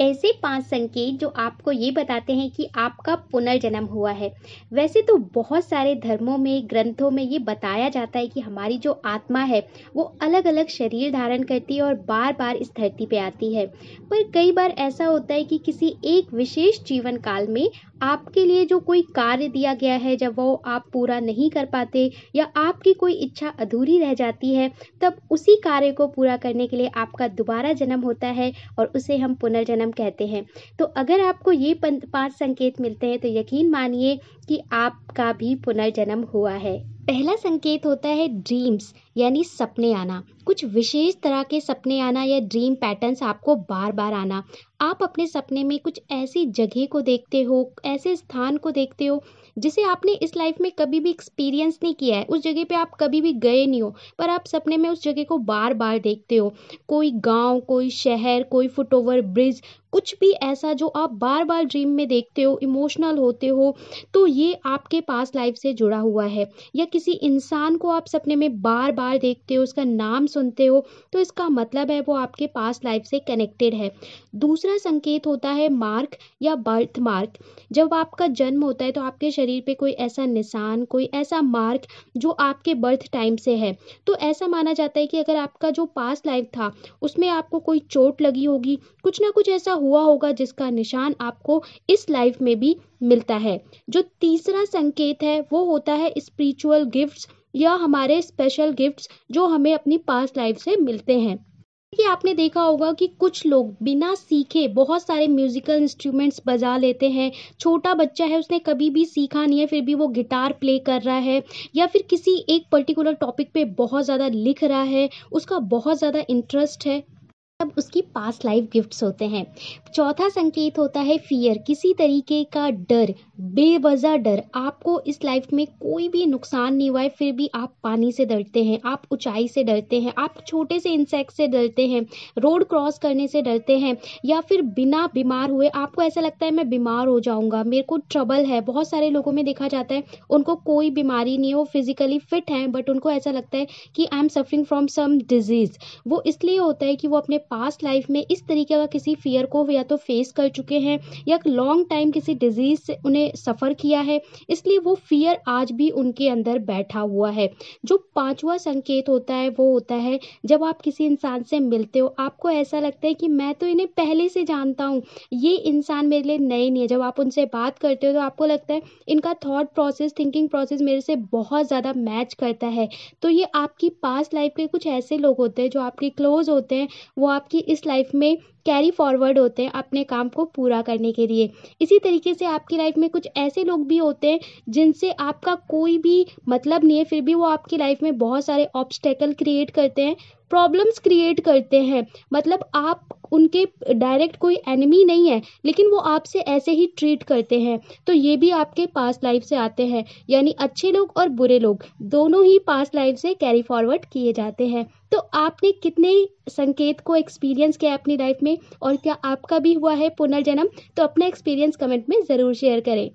ऐसे पांच संकेत जो आपको ये बताते हैं कि आपका पुनर्जन्म हुआ है वैसे तो बहुत सारे धर्मों में ग्रंथों में ये बताया जाता है कि हमारी जो आत्मा है वो अलग अलग शरीर धारण करती है और बार बार इस धरती पे आती है पर कई बार ऐसा होता है कि किसी एक विशेष जीवन काल में आपके लिए जो कोई कार्य दिया गया है जब वो आप पूरा नहीं कर पाते या आपकी कोई इच्छा अधूरी रह जाती है तब उसी कार्य को पूरा करने के लिए आपका दोबारा जन्म होता है और उसे हम पुनर्जन्म कहते हैं तो अगर आपको ये पांच संकेत मिलते हैं तो यकीन मानिए कि आपका भी पुनर्जन्म हुआ है पहला संकेत होता है ड्रीम्स यानी सपने आना कुछ विशेष तरह के सपने आना या ड्रीम पैटर्न्स आपको बार बार आना आप अपने सपने में कुछ ऐसी जगह को देखते हो ऐसे स्थान को देखते हो जिसे आपने इस लाइफ में कभी भी एक्सपीरियंस नहीं किया है उस जगह पे आप कभी भी गए नहीं हो पर आप सपने में उस जगह को बार बार देखते हो कोई गांव कोई शहर कोई फुट ओवर ब्रिज कुछ भी ऐसा जो आप बार बार ड्रीम में देखते हो इमोशनल होते हो तो ये आपके पास लाइफ से जुड़ा हुआ है या किसी इंसान को आप सपने में बार बार देखते हो उसका नाम सुनते हो तो इसका मतलब है वो आपके पास लाइफ से कनेक्टेड है दूसरा संकेत होता है मार्क या बर्थ मार्क जब आपका जन्म होता है तो आपके शरीर पर कोई ऐसा निशान कोई ऐसा मार्क जो आपके बर्थ टाइम से है तो ऐसा माना जाता है कि अगर आपका जो पास्ट लाइफ था उसमें आपको कोई चोट लगी होगी कुछ ना कुछ ऐसा हुआ होगा जिसका निशान आपको इस लाइफ में भी मिलता है जो तीसरा संकेत है वो होता है स्पिरिचुअल गिफ्ट्स या हमारे स्पेशल गिफ्ट्स जो हमें अपनी पास्ट लाइफ से मिलते हैं कि आपने देखा होगा कि कुछ लोग बिना सीखे बहुत सारे म्यूजिकल इंस्ट्रूमेंट्स बजा लेते हैं छोटा बच्चा है उसने कभी भी सीखा नहीं है फिर भी वो गिटार प्ले कर रहा है या फिर किसी एक पर्टिकुलर टॉपिक पे बहुत ज़्यादा लिख रहा है उसका बहुत ज़्यादा इंटरेस्ट है तब उसकी पास लाइफ गिफ्ट्स होते हैं चौथा संकेत होता है फियर किसी तरीके का डर बेवजह डर आपको इस लाइफ में कोई भी नुकसान नहीं हुआ है फिर भी आप पानी से डरते हैं आप ऊंचाई से डरते हैं आप छोटे से इंसेक्ट से डरते हैं रोड क्रॉस करने से डरते हैं या फिर बिना बीमार हुए आपको ऐसा लगता है मैं बीमार हो जाऊंगा मेरे को ट्रबल है बहुत सारे लोगों में देखा जाता है उनको कोई बीमारी नहीं है वो फिजिकली फिट हैं बट उनको ऐसा लगता है कि I am suffering from some disease वो इसलिए होता है कि वो अपने पास्ट लाइफ में इस तरीके का किसी फियर को या तो फेस कर चुके हैं या लॉन्ग टाइम किसी डिजीज़ से उन्हें सफ़र किया है इसलिए वो फियर आज भी उनके अंदर बैठा हुआ है जो पाँचवा संकेत होता है वो होता है जब आप किसी इंसान से मिलते हो आपको ऐसा लगता है कि मैं तो इन्हें पहले से जानता हूँ ये इंसान मेरे लिए नए नहीं है जब आप उनसे बात करते हो तो आपको लगता है इनका थॉट प्रोसेस थिंकिंग प्रोसेस मेरे से बहुत ज़्यादा मैच करता है तो ये आपकी पास्ट लाइफ के कुछ ऐसे लोग होते हैं जो आपके क्लोज होते हैं वो आप आपकी इस लाइफ में कैरी फॉरवर्ड होते हैं अपने काम को पूरा करने के लिए इसी तरीके से आपकी लाइफ में कुछ ऐसे लोग भी होते हैं जिनसे आपका कोई भी मतलब नहीं है फिर भी वो आपकी लाइफ में बहुत सारे ऑब्स्टेकल क्रिएट करते हैं प्रॉब्लम्स क्रिएट करते हैं मतलब आप उनके डायरेक्ट कोई एनिमी नहीं है लेकिन वो आपसे ऐसे ही ट्रीट करते हैं तो ये भी आपके पास लाइफ से आते हैं यानी अच्छे लोग और बुरे लोग दोनों ही पास लाइफ से कैरी फॉरवर्ड किए जाते हैं तो आपने कितने संकेत को एक्सपीरियंस किया अपनी लाइफ में और क्या आपका भी हुआ है पुनर्जन्म तो अपना एक्सपीरियंस कमेंट में ज़रूर शेयर करें